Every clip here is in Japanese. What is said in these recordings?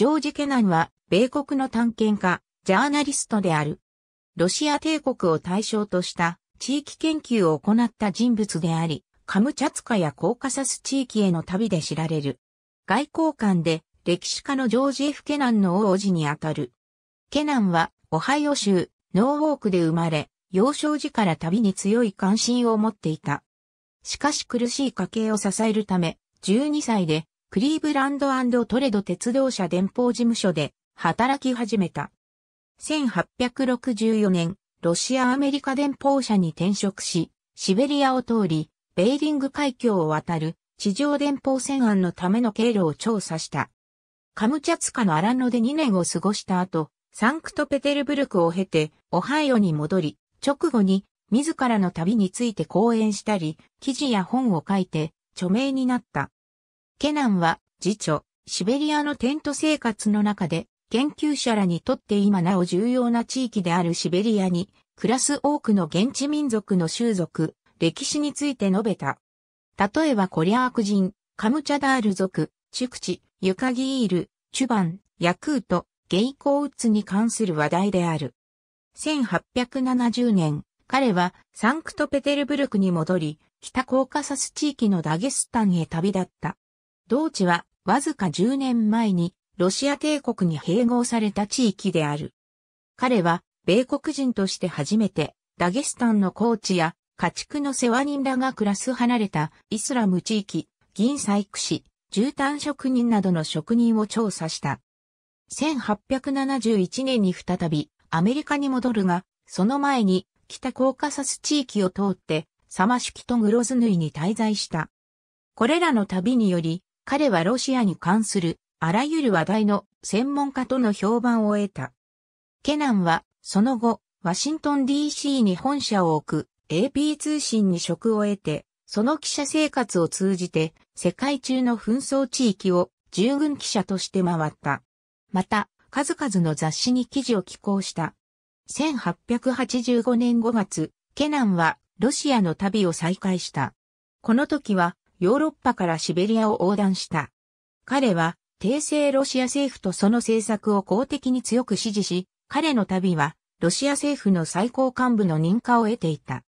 ジョージ・ケナンは、米国の探検家、ジャーナリストである。ロシア帝国を対象とした地域研究を行った人物であり、カムチャツカやコーカサス地域への旅で知られる。外交官で歴史家のジョージ・ F・ ケナンの王子にあたる。ケナンは、オハイオ州、ノーウォークで生まれ、幼少時から旅に強い関心を持っていた。しかし苦しい家計を支えるため、12歳でクリーブランドトレド鉄道社電報事務所で働き始めた。1864年、ロシアアメリカ電報社に転職し、シベリアを通り、ベーリング海峡を渡る地上電報船案のための経路を調査した。カムチャツカのアラノで2年を過ごした後、サンクトペテルブルクを経て、オハイオに戻り、直後に自らの旅について講演したり、記事や本を書いて著名になった。ケナンは、次著、シベリアのテント生活の中で、研究者らにとって今なお重要な地域であるシベリアに、暮らす多くの現地民族の習俗、歴史について述べた。例えばコリャーク人、カムチャダール族、チュクチ、ユカギイール、チュバン、ヤクート、ゲイコウッツに関する話題である。1870年、彼はサンクトペテルブルクに戻り、北コーカサス地域のダゲスタンへ旅立った。同地はわずか10年前にロシア帝国に併合された地域である。彼は米国人として初めてダゲスタンの高地や家畜の世話人らが暮らす離れたイスラム地域、銀採掘士、絨毯職人などの職人を調査した。1871年に再びアメリカに戻るが、その前に北コーカサス地域を通ってサマシュキとグロズヌイに滞在した。これらの旅により彼はロシアに関するあらゆる話題の専門家との評判を得た。ケナンは、その後、ワシントン DC に本社を置く AP 通信に職を得て、その記者生活を通じて世界中の紛争地域を従軍記者として回った。また、数々の雑誌に記事を寄稿した。1885年5月、ケナンはロシアの旅を再開した。この時はヨーロッパからシベリアを横断した。彼は、帝政ロシア政府とその政策を公的に強く支持し、彼の旅は、ロシア政府の最高幹部の認可を得ていた。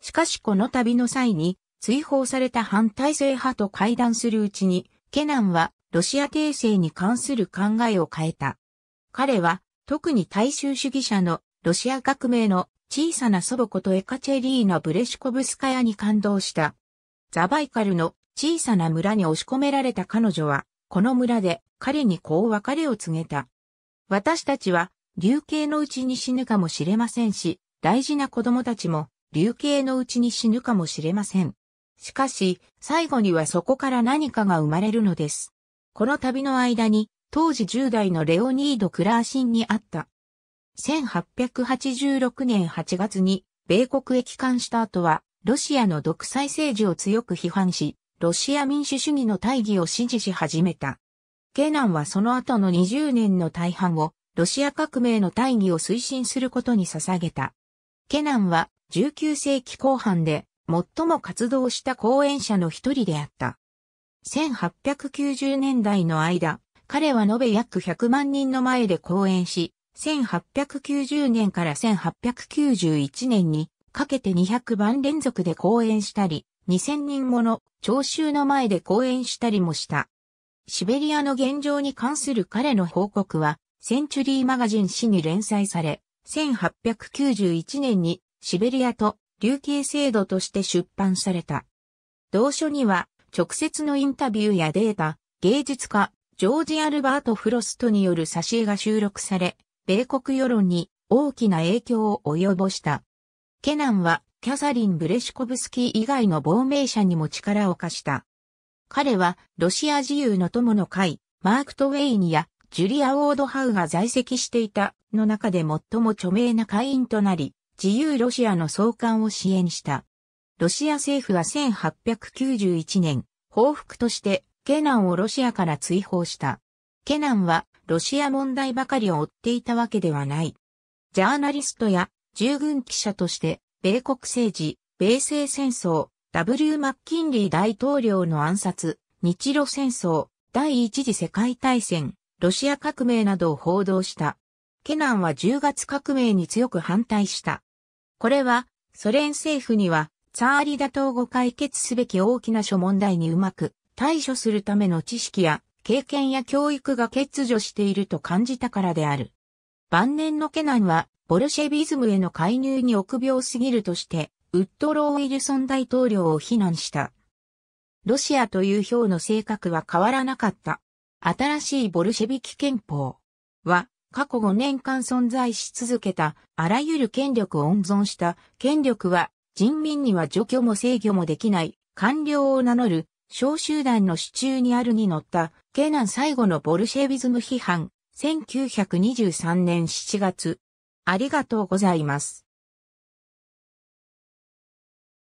しかしこの旅の際に、追放された反体制派と会談するうちに、ケナンは、ロシア帝政に関する考えを変えた。彼は、特に大衆主義者の、ロシア革命の小さな祖母ことエカチェリーナ・ブレシコブスカヤに感動した。ザバイカルの小さな村に押し込められた彼女は、この村で彼にこう別れを告げた。私たちは、流刑のうちに死ぬかもしれませんし、大事な子供たちも、流刑のうちに死ぬかもしれません。しかし、最後にはそこから何かが生まれるのです。この旅の間に、当時10代のレオニード・クラーシンに会った。1886年8月に、米国へ帰還した後は、ロシアの独裁政治を強く批判し、ロシア民主主義の大義を支持し始めた。ケナンはその後の20年の大半を、ロシア革命の大義を推進することに捧げた。ケナンは19世紀後半で最も活動した講演者の一人であった。1890年代の間、彼は延べ約100万人の前で講演し、1890年から1891年にかけて200番連続で公演したり、2000人もの聴衆の前で公演したりもした。シベリアの現状に関する彼の報告は、センチュリーマガジン誌に連載され、1891年にシベリアと琉球制度として出版された。同書には、直接のインタビューやデータ、芸術家、ジョージ・アルバート・フロストによる挿絵が収録され、米国世論に大きな影響を及ぼした。ケナンはキャサリン・ブレシコブスキー以外の亡命者にも力を貸した。彼はロシア自由の友の会、マーク・トウェイニやジュリア・オードハウが在籍していたの中で最も著名な会員となり、自由ロシアの創刊を支援した。ロシア政府は1891年、報復としてケナンをロシアから追放した。ケナンはロシア問題ばかりを追っていたわけではない。ジャーナリストや従軍記者として、米国政治、米西戦争、W. マッキンリー大統領の暗殺、日露戦争、第一次世界大戦、ロシア革命などを報道した。ケナンは10月革命に強く反対した。これは、ソ連政府には、ツァーリ打倒後解決すべき大きな諸問題にうまく対処するための知識や経験や教育が欠如していると感じたからである。晩年のケナンはボルシェビズムへの介入に臆病すぎるとして、ウッドロー・ウィルソン大統領を非難した。ロシアという票の性格は変わらなかった。新しいボルシェビキ憲法は、過去5年間存在し続けた、あらゆる権力を温存した、権力は、人民には除去も制御もできない、官僚を名乗る、小集団の支柱にあるに乗った、ケナン最後のボルシェビズム批判、1923年7月、ありがとうございます。